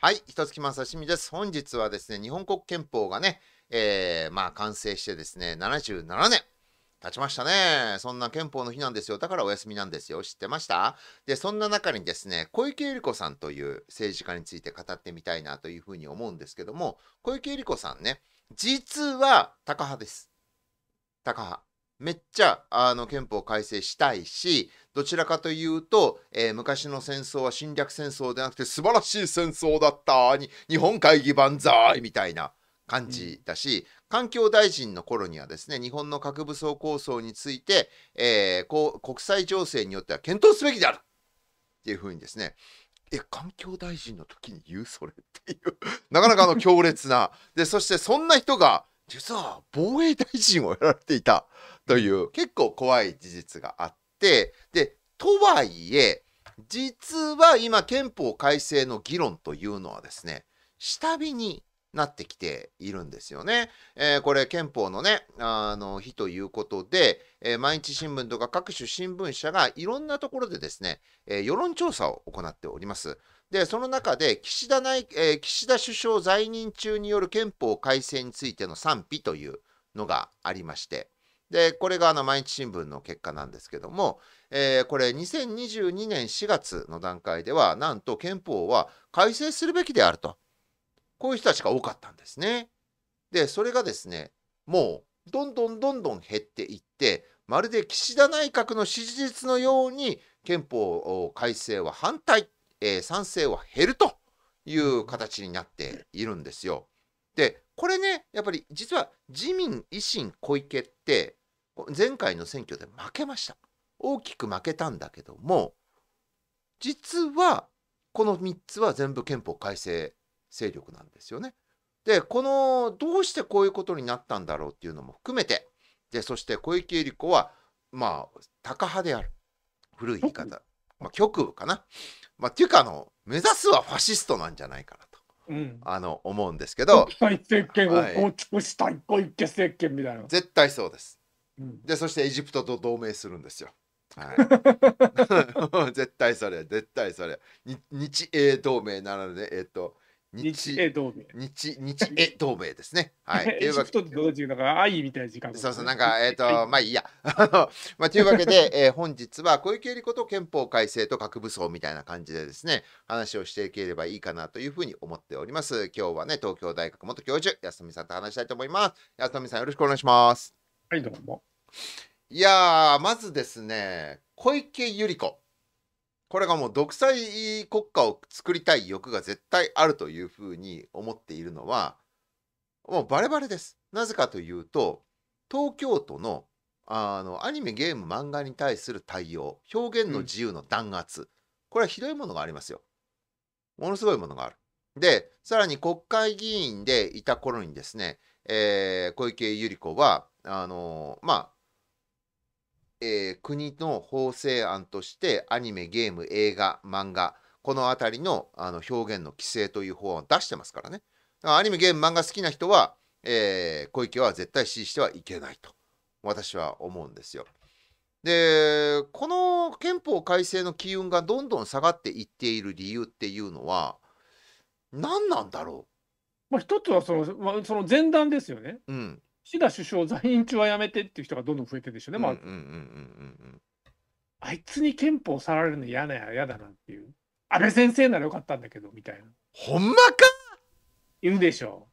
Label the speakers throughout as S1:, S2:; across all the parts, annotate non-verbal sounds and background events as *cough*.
S1: はい、一月正清です。本日はですね、日本国憲法がね、えー、まあ完成してですね、77年経ちましたね。そんな憲法の日なんですよ。だからお休みなんですよ。知ってましたで、そんな中にですね、小池百合子さんという政治家について語ってみたいなというふうに思うんですけども、小池百合子さんね、実はタカ派です。タカ派。めっちゃあの憲法改正したいしどちらかというと、えー、昔の戦争は侵略戦争でなくて素晴らしい戦争だったに日本会議万歳みたいな感じだし、うん、環境大臣の頃にはですね日本の核武装構想について、えー、こう国際情勢によっては検討すべきであるっていうふうにですねえ環境大臣の時に言うそれっていうなかなかあの強烈なでそしてそんな人が実は防衛大臣をやられていたという結構怖い事実があって、で、とはいえ、実は今憲法改正の議論というのはですね、下火になってきているんですよね。えー、これ憲法のね、あの日ということで、えー、毎日新聞とか各種新聞社がいろんなところでですね、えー、世論調査を行っております。でその中で岸田内、えー、岸田首相在任中による憲法改正についての賛否というのがありましてでこれがあの毎日新聞の結果なんですけども、えー、これ2022年4月の段階ではなんと憲法は改正するべきであるとこういう人たちが多かったんですね。でそれがですねもうどんどんどんどん減っていってまるで岸田内閣の支持率のように憲法改正は反対えー、賛成は減るという形になっているんですよ。でこれねやっぱり実は自民維新小池って前回の選挙で負けました大きく負けたんだけども実はこの3つは全部憲法改正勢力なんですよね。でこのどうしてこういうことになったんだろうっていうのも含めてでそして小池百合子はまあタカ派である古い言い方まあ、極右かな。まあ、っていうかあの目指すはファシストなんじゃないかなと、うん、あの思うんですけど絶対
S2: 政権を構築した一個一政権みたいな、
S1: 絶対そうです、うん、でそしてエジプトと同盟するんですよはい、*laughs* *laughs* 絶対それ絶対それ日英同盟ならでえっ、ー、と日英同盟。日、日英同盟ですね。はい。*laughs* という同時
S2: なんか愛みたいな時間。そうそう、なんか、えっ、ー、と、まあいいや。*laughs* まあ、というわけで、
S1: えー、本日は小池百合子と憲法改正と核武装みたいな感じでですね、話をしていければいいかなというふうに思っております。今日はね、東京大学元教授、安富さんと話したいと思います。安富さん、よろしくお願いします。はい、どうも。いやまずですね、小池百合子。これがもう独裁国家を作りたい欲が絶対あるというふうに思っているのはもうバレバレです。なぜかというと東京都のあのアニメゲーム漫画に対する対応表現の自由の弾圧、うん、これはひどいものがありますよ。ものすごいものがある。でさらに国会議員でいた頃にですね、えー、小池百合子はあのまあえー、国の法制案としてアニメゲーム映画漫画この辺りのあの表現の規制という法案を出してますからねからアニメゲーム漫画好きな人は、えー、小池は絶対支持してはいけないと私は思うんですよでこの憲法改正の機運がどんどん下がっていっている理由っていうのは
S2: 何なんだろうまあ、一つはその、まあ、その前段ですよね。うん、岸田首相在任中はやめてっていう人がどんどん増えてるでしょうね、まあ、うんうんうんあいつに憲法さられるの嫌だ、や嫌だなっていう安倍先生ならよかったんだけどみたいなほんまか言うでしょ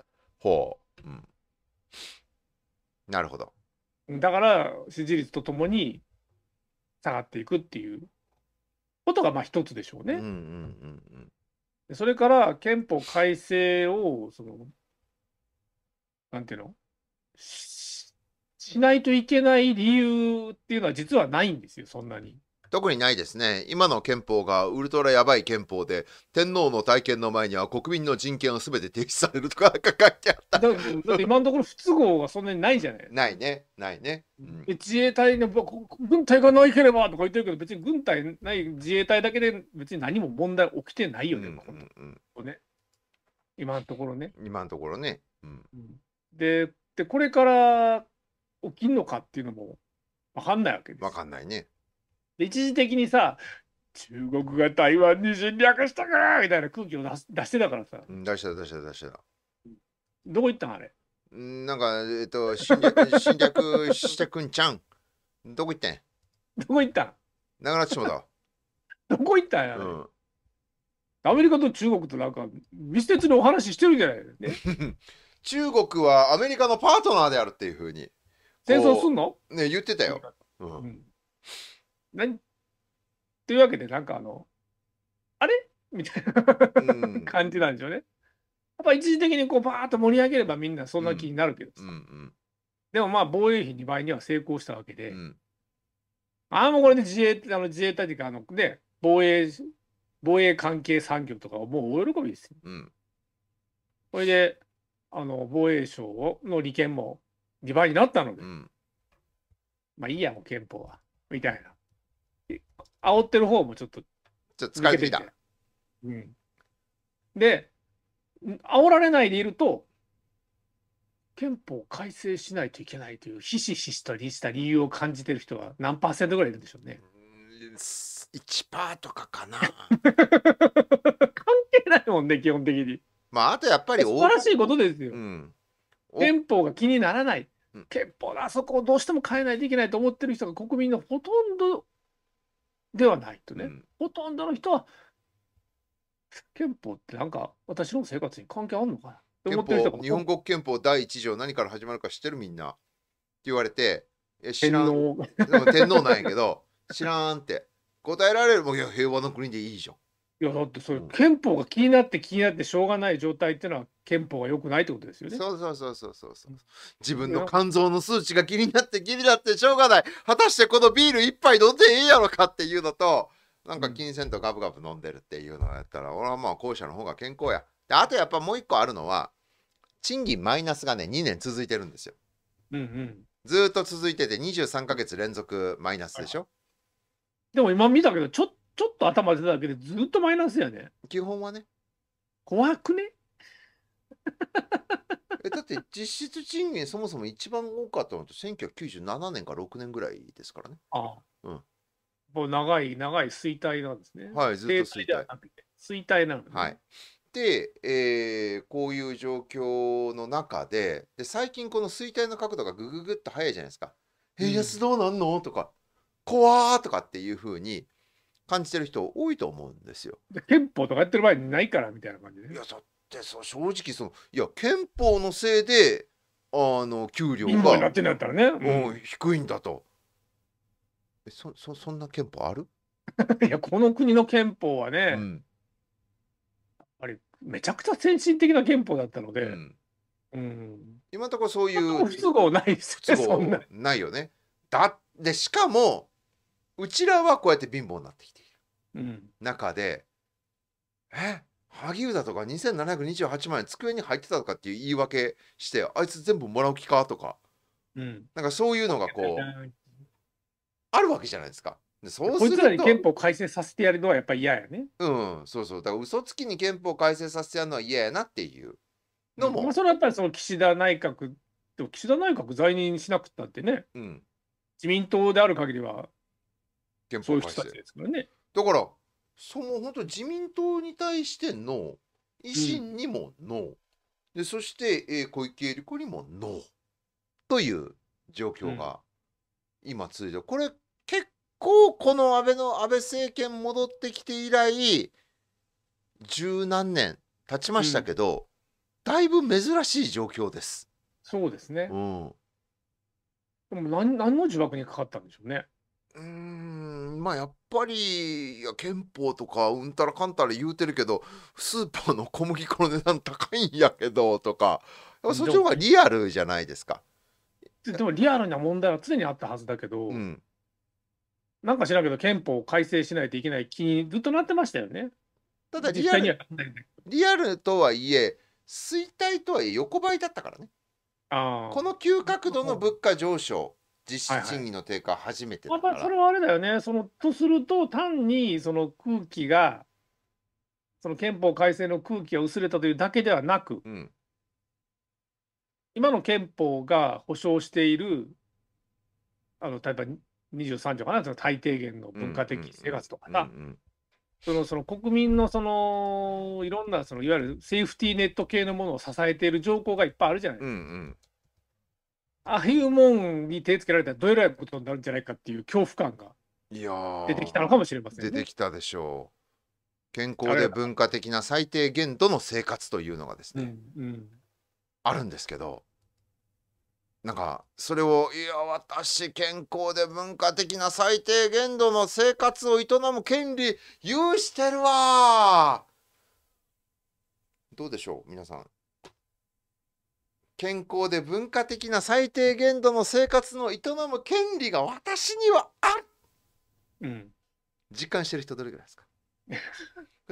S1: う。ほう、うん、
S2: なるほどだから支持率とともに下がっていくっていうことがまあ一つでしょうね、うんうんうんうん、それから憲法改正をそのなんていうのししないといけない理由っていうのは実はないんですよ、そんなに。
S1: 特にないですね。今の憲法がウルトラやばい憲法で、天皇の体験の前には国民の人権を全て停止されるとか *laughs* 書いてあ
S2: った。だって今のところ不都合がそんなにないじゃないですか。ないね、ないね。うん、自衛隊の軍隊がないければとか言ってるけど、別に軍隊ない自衛隊だけで別に何も問題起きてないよね、うんうんうん、ね今のところね。今のところね。うん、うんで、で、これから起きんのかっていうのも分かんないわけです。分かんないね。で、一時的にさ、中国が台湾に侵略したからみたいな空気を出す出してたからさ。うん出した出した出した。どこ行ったんあれ
S1: うんなんか、えっと、
S2: 侵略 *laughs* 侵
S1: 略してくんちゃん。
S2: どこ行ったんどこ行ったんなくなってしまった。どこ行ったんや、うアメリカと中国となんか密接にお話ししてるじゃないね。
S1: *laughs* 中国はアメリカのパートナーであるっていうふうに。戦争すんのね、言ってたよ。
S2: うん。うん、というわけで、なんかあの、あれみたいな、うん、感じなんでしょうね。やっぱ一時的にこうバーッと盛り上げればみんなそんな気になるけどさ。うんうん、でもまあ防衛費2倍には成功したわけで、うん、ああもうこれで自衛あの自衛隊というかあの、ね、防衛防衛関係産業とかもう大喜びですよ。うん、これであの防衛省の利権も2倍になったので、うん、まあいいや、もう憲法は、みたいな。煽ってる方もちょっと、ちょっと疲れてきた。うん、で、煽られないでいると、憲法改正しないといけないという、ひしひしとした理由を感じてる人は何パーセントぐらいいるんでしょうね。1%とかかな。*laughs* 関係ないもんね、基本的に。まあ、あとやっぱり素晴らしいことですよ。うん、憲法が気にならない。うん、憲法のあそこをどうしても変えないといけないと思ってる人が国民のほとんどではないとね、うん、ほとんどの人は憲法ってなんか私の生活に関係あるのかなって思ってる人が日本
S1: 国憲法第1条何から始まるか知ってるみんなって言われてえ知らん
S2: 天皇天皇なんやけど知らんって答えられるもんや平和の国でいいじゃんいやだってそれ、う憲法が気になって気になってしょうがない状態っていうのは憲法が良くないってことですよね。
S1: そうそうそうそうそうそう。
S2: 自分の肝臓の数値が気になって気になってしょうがない。
S1: 果たしてこのビール一杯飲んでいいやろかっていうのと、なんか金銭とガブガブ飲んでるっていうのをやったら、俺はまあ後者の方が健康や。であとやっぱもう一個あるのは、賃金マイナスがね、2年続いてるんですよ。うんうん。ずっと続いてて23ヶ月連続マイナスでしょ。
S2: でも今見たけどちょっちょっと頭出ただけでずっとマ
S1: イナスやね。基本はね。怖くね *laughs* えだって実質賃金そもそも一番多かったのって1997年か6年ぐらいですからね。ああ。うん。
S2: もう長い長い衰退なんですね。はい、ずっと衰退。衰退なの、ね、
S1: はい。で、えー、こういう状況の中でで最近この衰退の角度がぐぐぐっと早いじゃないですか。円、え、安、つどうなんのとか怖ーとかっていうふうに感じてる人多いと思うんですよ。憲法とかやってる場合ないからみたいな感じね。いやだってそ正直そのいや憲法のせいであの給料がなってなったらね、うん、低いんだと。
S2: えそそそんな憲法ある *laughs* いやこの国の憲法はね、うん、あれめちゃくちゃ先進的な憲法だったので、うん、
S1: うん、今のところそういう不都合ない
S2: ですねそんな
S1: ないよね。だでしかもうちらはこうやって貧乏になってきて中で、うん、え萩生田とか2728万円机に入ってたとかっていう言い訳してあいつ全部もらう気かとか、うん、なんかそういうのがこうあるわけじゃないですか。そうするとこいつらに憲法改正させてやるのはやっぱり嫌やね。うんそうそう
S2: だから嘘つきに憲法改正させてやるのは嫌やなっていうのも。うん、もうそれはやっぱりその岸田内閣でも岸田内閣在任しなくったってね、うん、自民党である限りはそういう人たちですからね。だからその本当自
S1: 民党に対してノー維新にもノー、うん、でそして、えー、小池百合子にもノーという状況が今続いて、うん、これ結構この安倍の安倍政権戻ってきて以来十何年経ちましたけど、うん、だいぶ珍しい状況です。そうですね、うん、
S2: でも何何の呪縛にかかったんで
S1: しょうね。うーんまあやっぱりいや憲法とかうんたらかんたら言うてるけどスーパーの小麦粉の値段高いんやけどとかやっぱそっちの方がリアルじゃないですか。
S2: ででもリアルな問題は常にあったはずだけど、うん、なんか知らんけど憲法を改正しないといけない気にずっとなってましたよね。
S1: ただリアル
S2: リアルとはいえ衰退とはいえ横ばいだ
S1: ったからね。あこの急角度の物価上昇実質賃金の低下初
S2: めてだから、はいはい、それはあれだよねそのとすると単にその空気がその憲法改正の空気が薄れたというだけではなく、うん、今の憲法が保障しているあの例えば23条かなその最低限の文化的生活とかさ、そのその国民のそのいろんなそのいわゆるセーフティーネット系のものを支えている条項がいっぱいあるじゃないですか。うんうんああいうもんに手つけられたらどえらいことになるんじゃないかっていう恐怖感が
S1: いや出てきたのかもしれませんね。出てきたでしょう。健康で文化的な最低限度の生活というのがです
S2: ね、うんうん
S1: あるんですけどなんかそれを「いや私健康で文化的な最低限度の生活を営む権利有してるわ」どうでしょう皆さん健康で文化的な最低限度の生活の営む権利が私にはある、うん、実感してる人どれぐらいで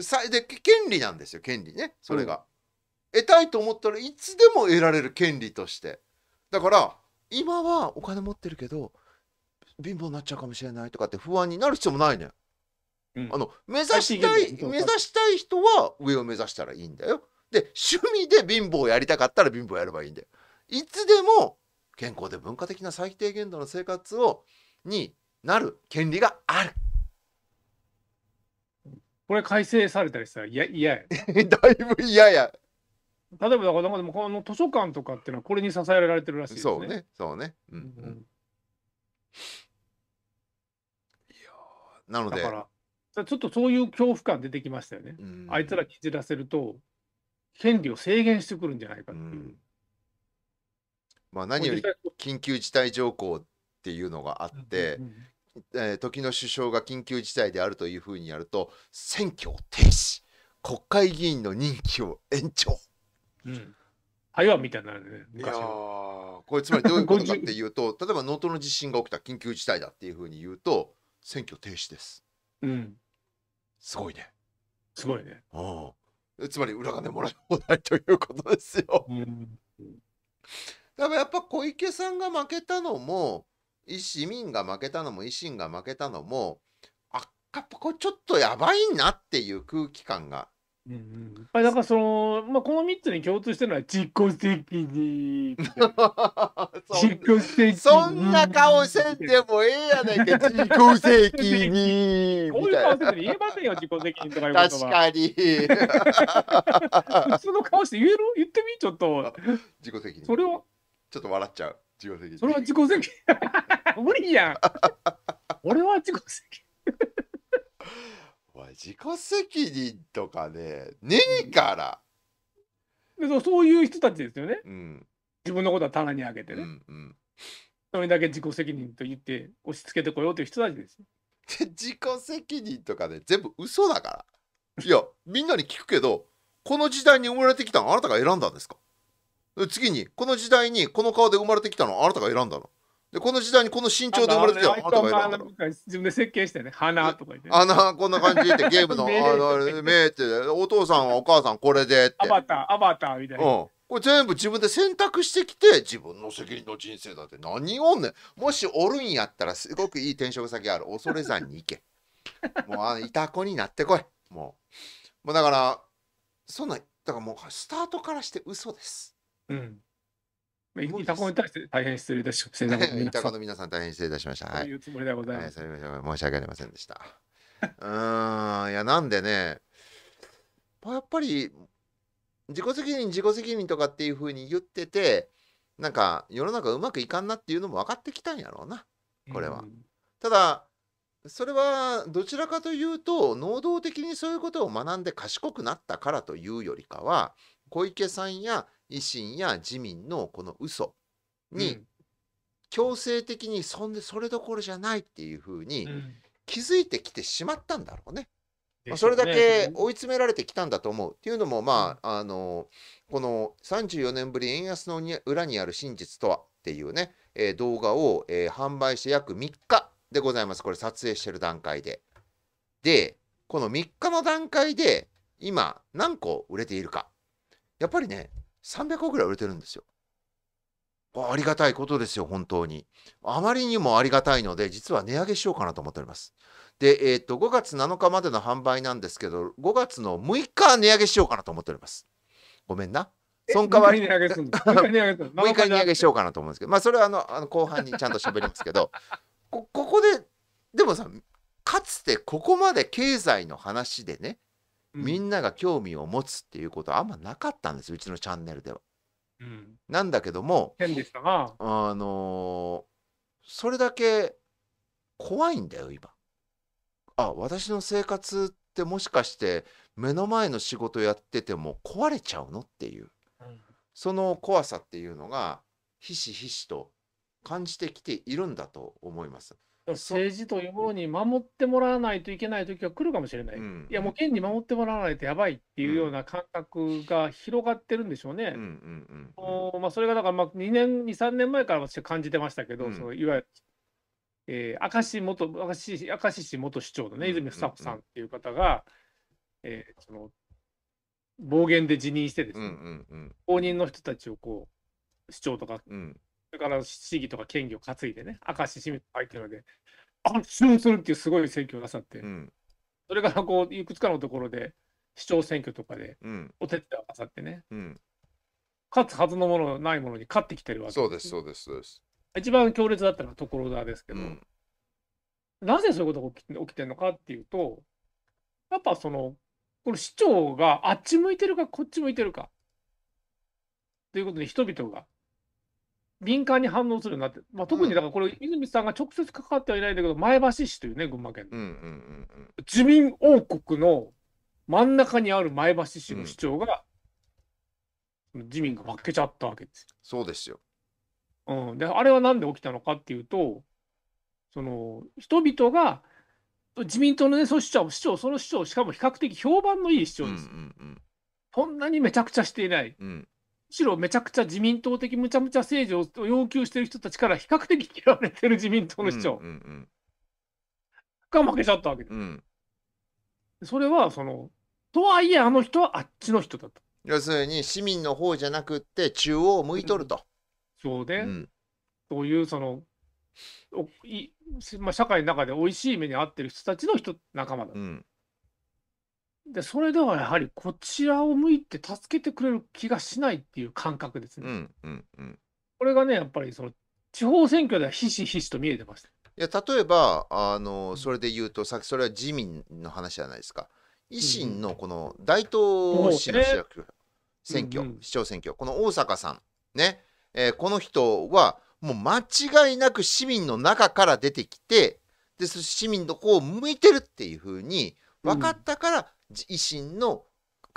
S1: すか *laughs* で権利なんですよ権利ねそれが、うん、得たいと思ったらいつでも得られる権利としてだから今はお金持ってるけど貧乏になっちゃうかもしれないとかって不安になる必要もないね、うん、あの目指したい目指したい人は上を目指したらいいんだよで趣味で貧乏をやりたかったら貧乏やればいいんだよ。いつでも健康で文化的な最低限度の生活をに
S2: なる権利がある。これ改正されたりしたら嫌や *laughs* だいぶ嫌や。例えばだからでもこの図書館とかっていうのはこれに支えられてるらしいですね。そうねそうね。うん、いやなのでだからちょっとそういう恐怖感出てきましたよね。あいつらきじらせると権利を制限してくるんじゃないかっていう。うん
S1: まあ、何より緊急事態条項っていうのがあって、えー、時の首相が緊急事態であるというふうにやると選挙を停止国会議員の任期を延長。うん台湾みたいなね、いやこれつまりどういうことかっていうと *laughs* 例えば能登の地震が起きた緊急事態だっていうふうに言うと選挙停止です。うん、すごいね。すごいね。ああつまり裏金もらい放題ということですよ。だからやっぱ小池さんが負けたのも、市民が負けたのも維新が負けたのも、あっかっぱこれちょっとやばいなっていう空気
S2: 感がうんうん、あだからその、まあ、この3つに共通してるのは自己責任。そんな顔せんでもええやないか自己責任こういう顔せて、で言えませんよ自己責任とか言うことは確かに *laughs* 普通の顔して言える言ってみちょっと自己責任それを
S1: ちょっと笑っちゃう自己
S2: 責任それは自己責任 *laughs* 無理やん俺は自己責任
S1: 前自己責任とかねねえか
S2: ら、でそういう人たちですよねうん自分のことは棚にあげてね、うんうん、それだけ自己責任と言って押し付けてこようという人たちですよで *laughs* 自己責任とかね全部嘘だからいや
S1: みんなに聞くけどこの時代に生まれてきたのあなたが選んだんですか次にこの時代にこの顔で生まれてきたのあなたが選んだのでこの時代にこの身長で生まれてたよ。
S2: 自分で設計してね、花とか言って、ね。花こんな感じでゲームの *laughs* あ
S1: の目ってお父さんはお母さんこれでって。アバ
S2: ターアバターみたいな。うんこれ全部自分で選
S1: 択してきて自分の責任の人生だって何をねもしおるんやったらすごくいい転職先ある恐山に行け *laughs* もうあのいた子になってこいもうもうだからそんなだからもうスタートからして嘘です、うん、イタコに対して大変失礼いたしました。*laughs* タコの皆さん大変失礼いたしました。はい。いうつもりでございます。はい、申し訳ありませんでした。うん、いや、なんでね、やっぱり、自己責任、自己責任とかっていうふうに言ってて、なんか世の中うまくいかんなっていうのも分かってきたんやろうな、これは。ただ、それはどちらかというと能動的にそういうことを学んで賢くなったからというよりかは小池さんや維新や自民のこの嘘に、うん強制的にそんでそれどころじゃないっていうふうに気づいてきてしまったんだろうね。まあ、それだけ追い詰められてきたんだと思うっていうのもまああのこの34年ぶり円安の裏にある真実とはっていうね、えー、動画を、えー、販売して約3日でございますこれ撮影してる段階で。でこの3日の段階で今何個売れているかやっぱりね、300億ぐらい売れてるんですよ。ありがたいことですよ、本当に。あまりにもありがたいので、実は値上げしようかなと思っております。で、えー、っと、5月7日までの販売なんですけど、5月の6日値上げしようかなと思っております。ごめんな。そん代わり、6日 *laughs* 値上げしようかなと思うんですけど、まあ、それはあのあの後半にちゃんと喋りますけど、こここで、でもさ、かつてここまで経済の話でね、みんなが興味を持つっていうことはあんまなかったんですうちのチャンネルでは。うん、なんだけども変でしたがあのそれだけ怖いんだよ今。あ私の生活ってもしかして目の前の仕事やってても壊れちゃうのっていう、うん、その怖さっていうのがひしひしと感じてきているんだと思います。
S2: 政治というものに守ってもらわないといけない時が来るかもしれない、うん、いやもう県に守ってもらわないとやばいっていうような感覚が広がってるんでしょうね。それがだからまあ2年、2、3年前から私は感じてましたけど、うん、そのいわゆる、えー、明石元明石明石市元市長のね、泉房子さんっていう方が、えー、その暴言で辞任してですね、後任の人たちをこう市長とかそれから市議とか県議を担いでね、明石清水入ってるので、圧勝するっていうすごい選挙をなさって、うん、それからこういくつかのところで、市長選挙とかでお手伝いをなさってね、うん、勝つはずのものないものに勝ってきてるわけそうで
S1: す、そうです、そうです。
S2: 一番強烈だったのは所沢ですけど、うん、なぜそういうことが起きてるのかっていうと、やっぱその、この市長があっち向いてるかこっち向いてるかということで人々が敏感に反応するようになって、まあ、特にだからこれ、泉さんが直接関わってはいないんだけど、前橋市というね、群馬県、ううんうんうん、自民王国の真ん中にある前橋市の市長が、うん、自民が負けちゃったわけですそうですよ。うん、であれは何で起きたのかっていうと、その人々が自民党の、ね、その市長、市長、その市長、しかも比較的評判のいい市長です。うんうんうん、そんなにめちゃくちゃしていない。うんしろめちゃくちゃ自民党的むちゃむちゃ政治を要求してる人たちから比較的嫌われてる自民党の市長、が負けちゃったわけです。うん、それはその
S1: とはいえあの人はあっちの人だと。要するに市民の方じゃなくって中央を向いとる
S2: と。そうで、ね、というそのおい、まあ、社会の中でおいしい目に遭ってる人たちの人仲間だ、うん、で、それではやはりこちらを向いて助けてくれる気がしないっていう感覚ですね。うんうんうん。これがね、やっぱりその地方選挙ではひしひしと見えてました。いや例え
S1: ばあのそれで言うとさっきそれは自民の話じゃないですか維新のこの大東市の市役選挙、うんうん市長選挙この大阪さんね、えーこの人はもう間違いなく市民の中から出てきてでそ市民の方を向いてるっていうふうに分かったから維新の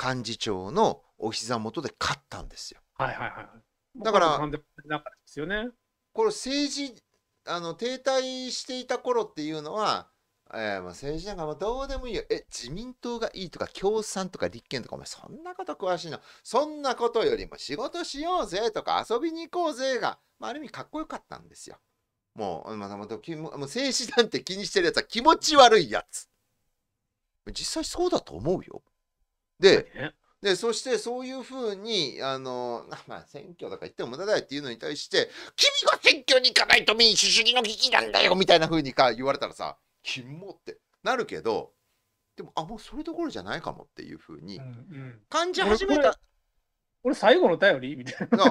S1: 幹事長のお膝元で勝ったんですよ。
S2: はいはいはい、だから
S1: ですよ、ね、これ政治あの停滞していた頃っていうのは、えー、まあ政治なんかもどうでもいいよえ自民党がいいとか共産とか立憲とかお前そんなこと詳しいのそんなことよりも仕事しようぜとか遊びに行こうぜが、まあ、ある意味かっこよかったんですよ。もう、またまた、もう政治なんて気にしてるやつは気持ち悪いやつ。実際そうだと思うよ。で、でそしてそういうふうにあの、*laughs* まあ、選挙だから言っても無駄だよっていうのに対して「君が選挙に行かないと民主主義の危機なんだよ」みたいなふうにか言われたらさ「キも」ってなるけどでもあもうそれどころじゃないかもっていうふ
S2: うに感じ始めた。うんうん俺最後の頼りみたいな。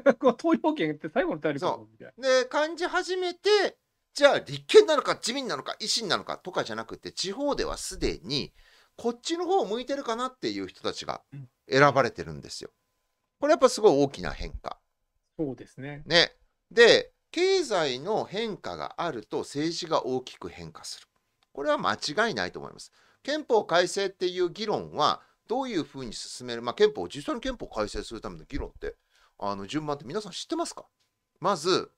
S2: *laughs* 投票権って最後の頼りかもみたい
S1: な。で感じ始めて
S2: じゃあ立憲なのか
S1: 自民なのか維新なのかとかじゃなくて地方ではすでにこっちの方を向いてるかなっていう人たちが選ばれてるんですよ。これやっぱすごい大きな変化。そうですね。ね。で、経済の変化があると政治が大きく変化する。これは間違いないと思います。憲法改正っていう議論はどういうふうに進める、まあ、憲法、実際に憲法改正するための議論って、あの順番って皆さん知ってますかまず、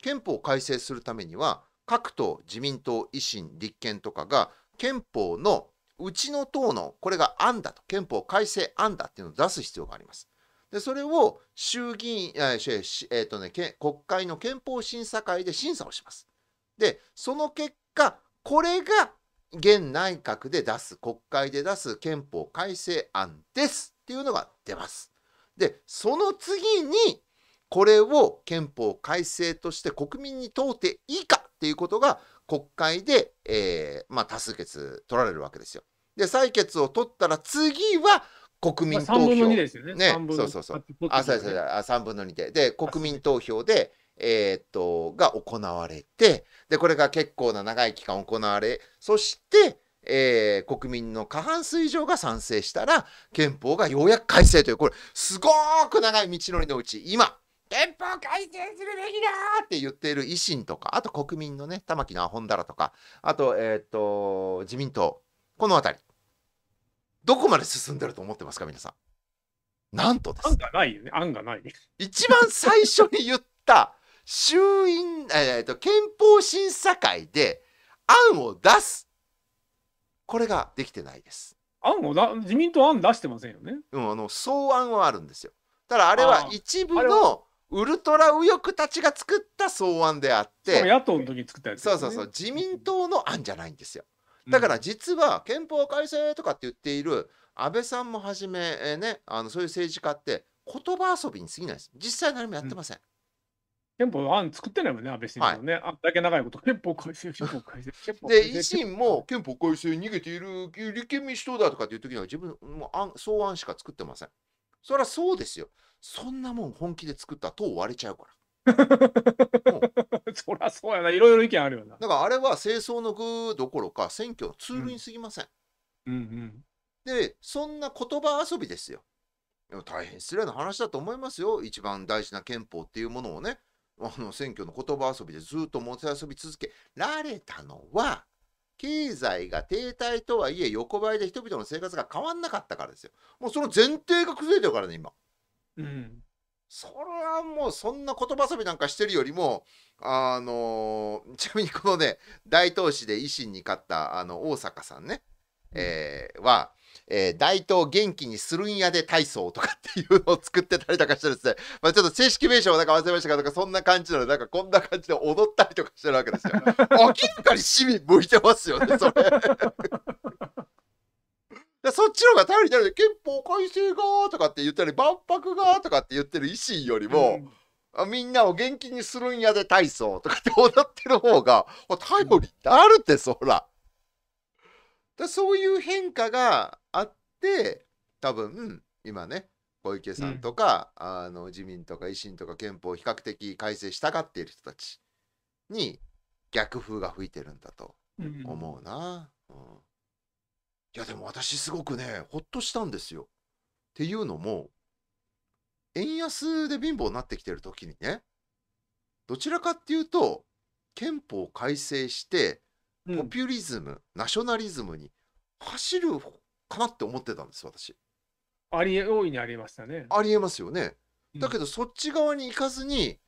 S1: 憲法改正するためには各党自民党維新立憲とかが憲法のうちの党のこれが案だと憲法改正案だっていうのを出す必要があります。でそれを衆議院、えー、えー、とね、国会の憲法審査会で審査をします。でその結果これが現内閣で出す国会で出す憲法改正案ですっていうのが出ます。でその次にこれを憲法改正として国民に問うていいかっていうことが国会で、えー、まあ、多数決取られるわけですよ。で採決を取ったら次は国民投票、まあ、ですよね。ねそうそうそう。あそうそうあ3分の2でで国民投票でえー、っとが行われてでこれが結構な長い期間行われそして、えー、国民の過半数以上が賛成したら憲法がようやく改正というこれすごく長い道のりのうち今
S2: 憲法改正するべきだ
S1: って言っている維新とか、あと国民のね、玉木のアホンダラとか、あと、えっ、ー、と、自民党、この辺り、どこまで進んでると思ってますか、皆さん。なんとです。案
S2: がないよね、案がない、ね。
S1: 一番最初に言った、衆院、えっ、ー、と、憲法審査会で案を出す。これができてないです。案をだ自民党案出してませんよね。うん、あの草案はあるんですよ。ただあれは一部のウルトラ右翼たちが作った草案であって野党の時に作ったやつ、ね、そうそうそう自民党の案じゃないんですよだから実は憲法改正とかって言っている安倍さんもはじめ、えー、ねあのそういう政治家って言葉遊びに過ぎないです実際何もやってません、うん憲法案作ってないもんね、安倍晋三
S2: ね、はい、あだけ長いこと、憲法改正、憲法改正、憲法改正。で、維新
S1: も憲法改正逃げている立憲民主党だとかっていう時には、自分も案草案しか作ってません。そりゃそうですよ。そんなもん本気で作ったら塔割れちゃうから。*laughs* そりゃそうやな、いろいろ意見あるよ
S2: な。だからあれは
S1: 清掃の具どころか選挙のツールにすぎません。うん、うんうんで、そんな言葉遊びですよ。でも大変失礼な話だと思いますよ。一番大事な憲法っていうものをね、あの選挙の言葉遊びでずっと持ち遊び続けられたのは、経済が停滞とはいえ横ばいで人々の生活が変わんなかったからですよ。もうその前提が崩れてるからね今。
S2: うん、それはも
S1: うそんな言葉遊びなんかしてるよりもあのー、ちなみにこのね大東市で維新に勝ったあの大阪さんね、うん、えー、はえー、大東元気にするんやで体操とかっていうのを作ってたりとかしてですね、*laughs* まあ、ちょっと正式名称なんか忘れましたけど、そんな感じなので、なんかこんな感じで踊ったりとかしてるわけですよ。*laughs* 明らかに市民向いてますよね、それ。*laughs* そっちの方が頼りになるで憲法改正がとかって言ったり万博がとかって言ってる維新よりも、うん、みんなを元気にするんやで体操とかって踊ってる方が頼りになるってそら。でそういう変化がって多分今ね小池さんとか、うん、あの自民とか維新とか憲法を比較的改正したがっている人たちに逆風が吹いてるんだと思うな。うん、うん、いやでも私すごくねほっとしたんですよ。っていうのも円安で貧乏になってきてる時にねどちらかっていうと憲法改正してポピュリズム、うん、ナショナリズムに走るかなって思ってたんです私ありえ大いにありましたねありえますよねだけどそっち側に行かずに、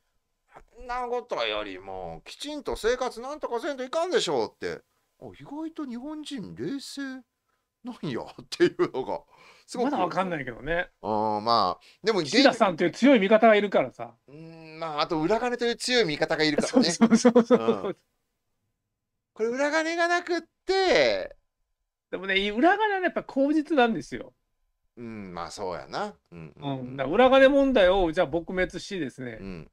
S1: うん、なことよりもきちんと生活なんとかせんといかんでしょうってあ意外と日本人冷静なんやっていうのが
S2: すごくまだわかんないけどね
S1: あまあ
S2: でも岸田さんという強い味方がいるからさうんまああと裏金という強い味方がいるからね *laughs* そうそうそうそう、うん、
S1: これ裏金がなくって
S2: でもね、裏金はやっぱ口実なんですよ。うん、まあそうやな。うん、うんうん、だ裏金問題をじゃあ撲滅しですね、うん、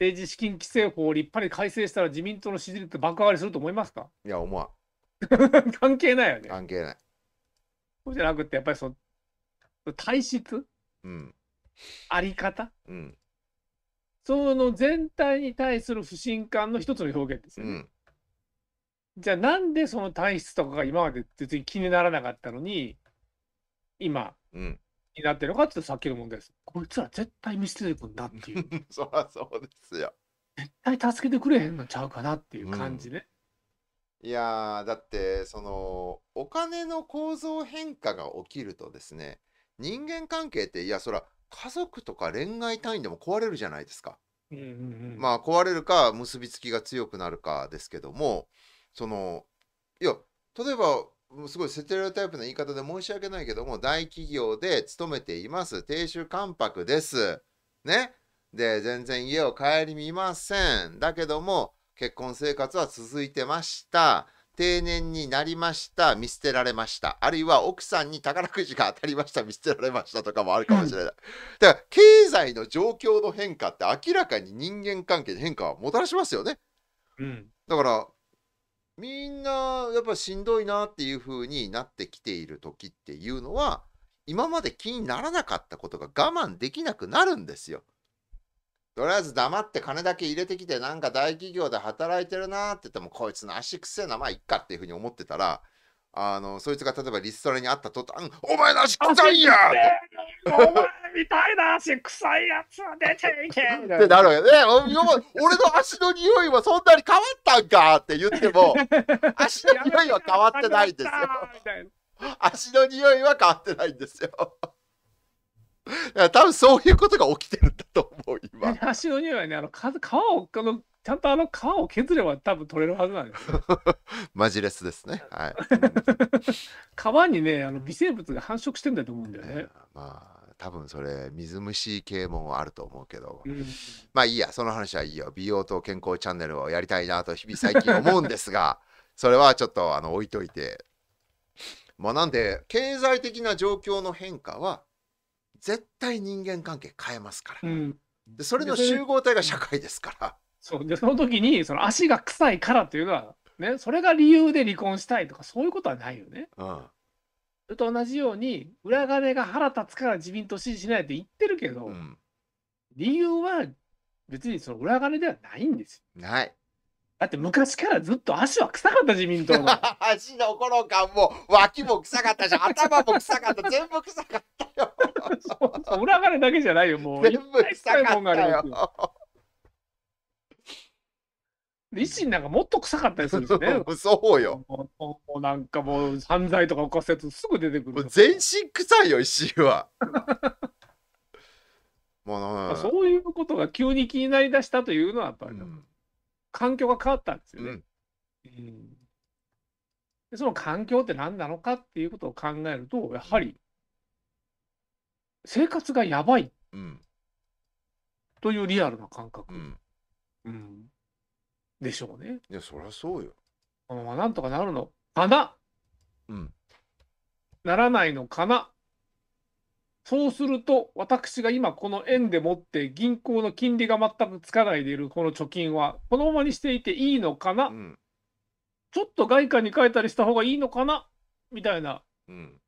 S2: 政治資金規正法を立派に改正したら自民党の支持率爆上がりすると思いますかいや、思わん。*laughs* 関係ないよね。関係ない。そうじゃなくて、やっぱりその体質、うん、あり方、うん、その全体に対する不信感の一つの表現ですよね。うんじゃあなんでその体質とかが今まで別に気にならなかったのに、今、うんになってるのかってさっきの問題です。こいつら絶対見捨ててくんだっていう。*laughs* そりゃそうですよ。絶対助けてくれへんのちゃうかなっていう感じね。
S1: うん、いやだってそのお金の構造変化が起きるとですね人間関係っていやそら家族とか恋愛単位でも壊れるじゃないですか。
S2: うんうんうん、
S1: まあ壊れるか結びつきが強くなるかですけどもそのいや例えばすごいセテレオタイプな言い方で申し訳ないけども大企業で勤めています亭主関白ですねで全然家を顧みませんだけども結婚生活は続いてました定年になりました見捨てられましたあるいは奥さんに宝くじが当たりました見捨てられましたとかもあるかもしれない、だから経済の状況の変化って明らかに人間関係に変化はもたらしますよね、うん、だからみんなやっぱしんどいなっていう風になってきている時っていうのは今まで気にならなかったことが我慢できなくなるんですよ。とりあえず黙って金だけ入れてきてなんか大企業で働いてるなって言ってもこいつの足くせえなまあいっかっていうふうに思ってたらあのそいつが例えばリストラにあった途端「お
S2: 前の足くさいや!」って。みたいな足、臭いやつは出ていけってなるわけ
S1: ね。俺の足の匂いはそんなに変わったんかって言っても、*laughs* 足の匂いは変わってないんですよ。足の匂いは変わってないん
S2: ですよ。多分そういうことが起きてるんだと思う、今。*laughs* 足の匂いはね、あの、皮を、あの、ちゃんとあの皮を削れば多分取れるはずなんですよ。
S1: マジレスですね。はい。
S2: *laughs* 皮にね、あの微生物が繁殖してんだと思うんだよね。えー、まあ
S1: 多分それ水虫系もあると思うけど、うん、まあいいやその話はいいよ美容と健康チャンネルをやりたいなと日々最近思うんですが *laughs* それはちょっとあの置いといてまあなんで経済的な状況の変化は絶対人間関係変
S2: えますから、うん、で
S1: それの集
S2: 合体が社会ですから。*laughs* そうでその時にその足が臭いからというのはねそれが理由で離婚したいとかそういうことはないよね。うんと同じように、裏金が腹立つから自民党支持しないって言ってるけど、うん理由は別にその裏金ではないんですよ。ない。だって昔からずっと足は臭かった自民党の。*laughs* 足の頃かもう脇も臭かったし、頭も臭かった、全部
S1: 臭かったよ。
S2: *laughs* そうそう裏金だけじゃないよ、もう。全部臭かったよ。維新なんかもっと臭かったりするんですね。*laughs* そうよ。もうなんかもう犯罪とか起こすやつすぐ出てくる。全身臭いよ、石井は。*laughs* もうそういうことが急に気になりだしたというのはやっぱり、うん、環境が変わったんですよね。うんうん、でその環境って何なのかっていうことを考えるとやはり生活がやばい、というリアルな感覚。うんでしょうね。いや、そりゃそうよ。まあ、なんとかなるのかなうん。ならないのかなそうすると、私が今この円でもって銀行の金利が全くつかないでいるこの貯金は、このままにしていていいのかうな、ん。ちょっと外貨に変えたりした方がいいのかなみたいな、うん。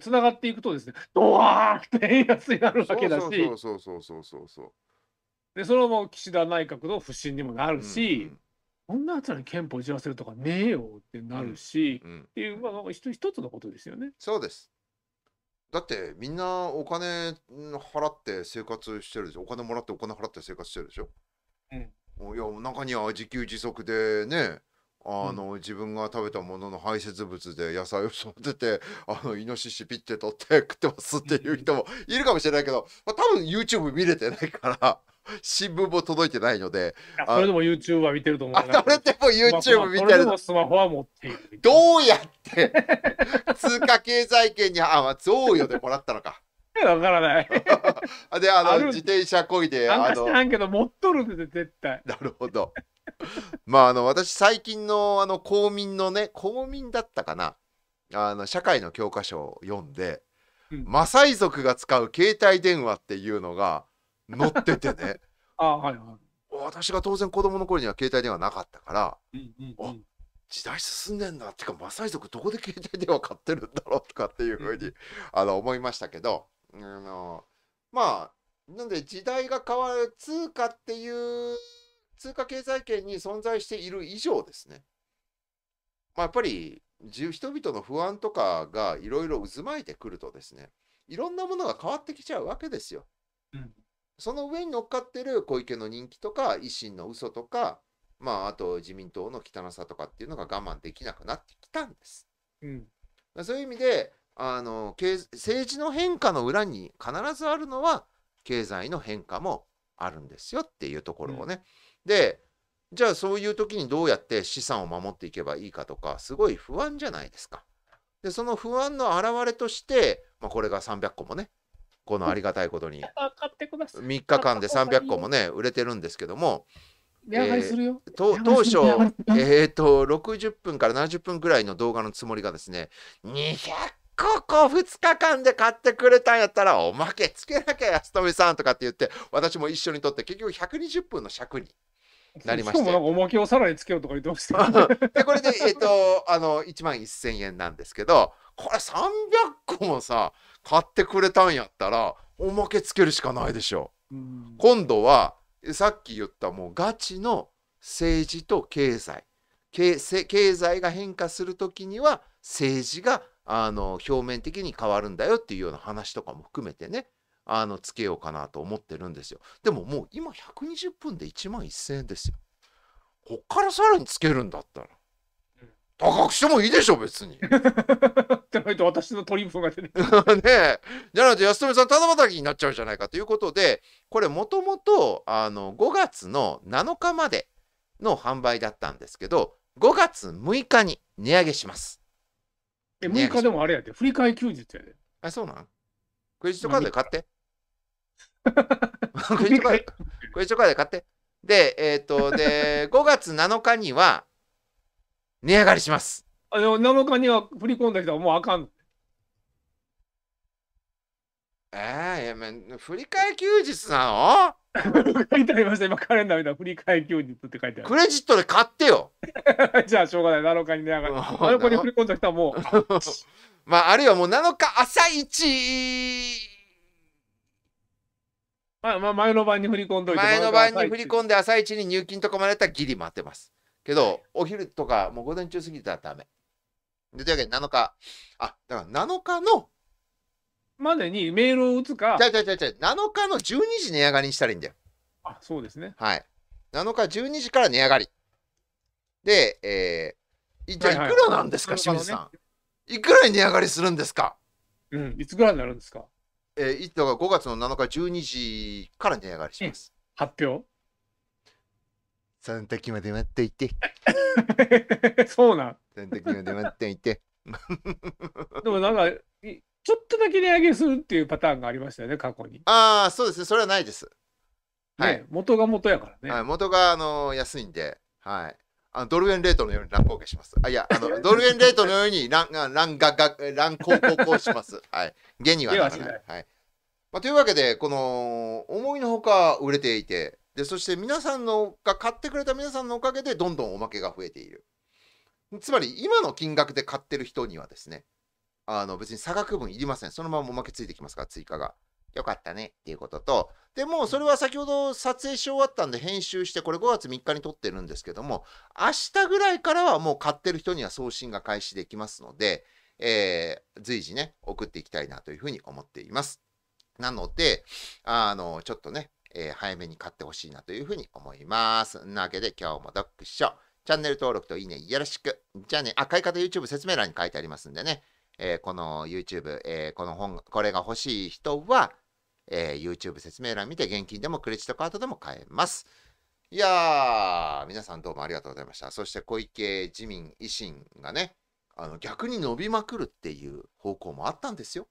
S2: つながっていくとですね、ドワーって円安になるわけだし、そうそうそうそうそうそうそう。でそれも岸田内閣の不信にもなるし、うんこんなやつらに憲法じらせるとかねえよってなるし、うんうん、っていう、まあ、一つのことですよね。そうです。だ
S1: ってみんなお金払って生活してるでしょ。お金もらってお金払って生活してるでしょ。うん、いや中には自給自足でねあの、うん、自分が食べたものの排泄物で野菜を育てて *laughs* あのイノシシピッて取って食ってますっていう人もいるかもしれないけど、まあ、多分 YouTube 見れてないから新聞も届いてないので。それでも YouTube は見てると思う。それ
S2: でも YouTube 見てる。まあ、スマホは持っている。どうやっ
S1: て *laughs* 通貨経済圏に、あ、贈与でもらったのか。
S2: *laughs* わからない。
S1: *laughs* で、あの自転車こいで。あの。なんけど、持っとるんで、絶対。なるほど。まあ、あの、私、最近の、あの、公民のね、公民だったかな。あの、社会の教科書を読んで、うん、マサイ族が使う携帯電話っていうのが、乗っててね *laughs* あ、はいはい、私が当然子供の頃には携帯電話なかったから、
S2: うんうんうん、
S1: 時代進んでんだっていうかマサイ族どこで携帯電話買ってるんだろうとかっていうふうに、うん、あの思いましたけど、あのまあなので時代が変わる通貨っていう通貨経済圏に存在している以上ですね、まあ、やっぱり人々の不安とかがいろいろ渦巻いてくるとですねいろんなものが変わってきちゃうわけですよ。うんその上に乗っかってる小池の人気とか、維新の嘘とか、まあ、あと自民党の汚さとかっていうのが我慢できなくなってきたんです。うん、そういう意味であの政治の変化の裏に必ずあるのは経済の変化もあるんですよっていうところをね。うん、でじゃあそういう時にどうやって資産を守っていけばいいかとかすごい不安じゃないですか。でその不安の表れとして、まあ、これが300個もねこのありがたいことに3
S2: *laughs*
S1: 日間で300個もね売れてるんですけども、当初、えっと、60分から70分ぐらいの動画のつもりがですね200個こ2日間で買ってくれたんやったらおまけつけなきゃ安富さんとかって言って私も一緒に撮って結局120分の尺に。なりまししか
S2: もおまけをさらにつけようとか言ってました、*laughs* でこれで、えっ、
S1: ー、とあの1万1000円なんですけどこれ300個もさ買ってくれたんやったらおまけつけるしかないでしょ。うん、今度はさっき言ったもうガチの政治と経済経済が変化する時には政治があの表面的に変わるんだよっていうような話とかも含めてねあのつけようかなと思ってるんですよでももう今120分で1万1000円ですよこっからさらにつけるんだったら高くしてもいいでしょ別
S2: に *laughs* ってないと私の取り分が出ない。
S1: *laughs* ねじゃないと安富さんただ働きになっちゃうじゃないかということでこれもともと5月の7日までの販売だったんですけど5月6日に値上げします。え6日でもあれやで振り替え休日やで。あそうなんクレジットカードで買って。*laughs* クレジットカードで買って。で、えっ、ー、と、で、5 *laughs* 月7日には値上がりし
S2: ます。あの7日には振り込んだ人はもうあかん。ええー、いやめ振り替え休日なの書いてありました、今カレンダー見たら振り替え休日って書いてある。クレジットで買ってよ *laughs* じゃあしょうがない、7日に値上がり。7日に振り込んだ人はもう。*laughs* まあ、あるいはもう7日朝一まあ、まあ、前の晩に振り込んどいて。前の晩に振り
S1: 込んで朝一に入金とかまでたらギリ待ってます。けど、お昼とかもう午前中過ぎたらダメ。で、というわけで7日、あ、だから7日の、までにメールを打つかじ、ゃじゃじゃじゃ7日の12時値上がりにしたらいいんだよ。
S2: あ、そうですね。
S1: はい。7日12時から値上がり。で、えー、いじゃいいくらなんですか、清水さん。いくらに値上がりするんですかうん。いつぐらいになるんですかえー、いだから5月の7日12時から値上がりします。発表その時まで待っていて。*laughs* そうなん。その時まで待っていて。
S2: *laughs* でもなんか、ちょっとだけ値上げするっていうパターンがありましたよね、過去に。ああ、そうですね、それはないです。はい、ね、元が元
S1: やからね。はい、元が、あの安いんで、はい。あのドル円レートのように乱高下します。あいや、あの *laughs* ドル円レートのように乱乱がが乱高高します。はい。現にはならない。はいまあ、というわけで、この思いのほか売れていて、でそして皆さんのが買ってくれた皆さんのおかげでどんどんおまけが増えているつまり今の金額で買ってる人にはですねあの別に差額分いりませんそのままおまけついてきますから追加がよかったねっていうこととでもそれは先ほど撮影し終わったんで編集してこれ5月3日に撮ってるんですけども明日ぐらいからはもう買ってる人には送信が開始できますので、えー、随時ね送っていきたいなというふうに思っていますなのであのちょっとねえー、早めに買ってほしいなというふうに思います。なわけで今日も読書、チャンネル登録といいねよろしく。じゃあね、あ、買い方 YouTube 説明欄に書いてありますんでね、えー、この YouTube、えー、この本、これが欲しい人は、えー、YouTube 説明欄見て現金でもクレジットカードでも買えます。いやー、皆さんどうもありがとうございました。そして小池自民、維新がね、あの逆に伸びまくるっていう方向もあったんですよ。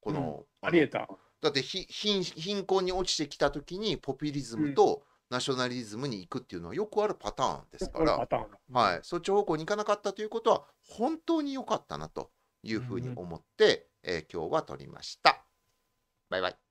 S1: この、うん、ありえた。だって貧困に落ちてきた時にポピュリズムとナショナリズムに行くっていうのはよくあるパターンですから、うん、はい、そっち方向に行かなかったということは本当に良かったなというふうに思って、うん、えー、今日は撮りました。バイバイ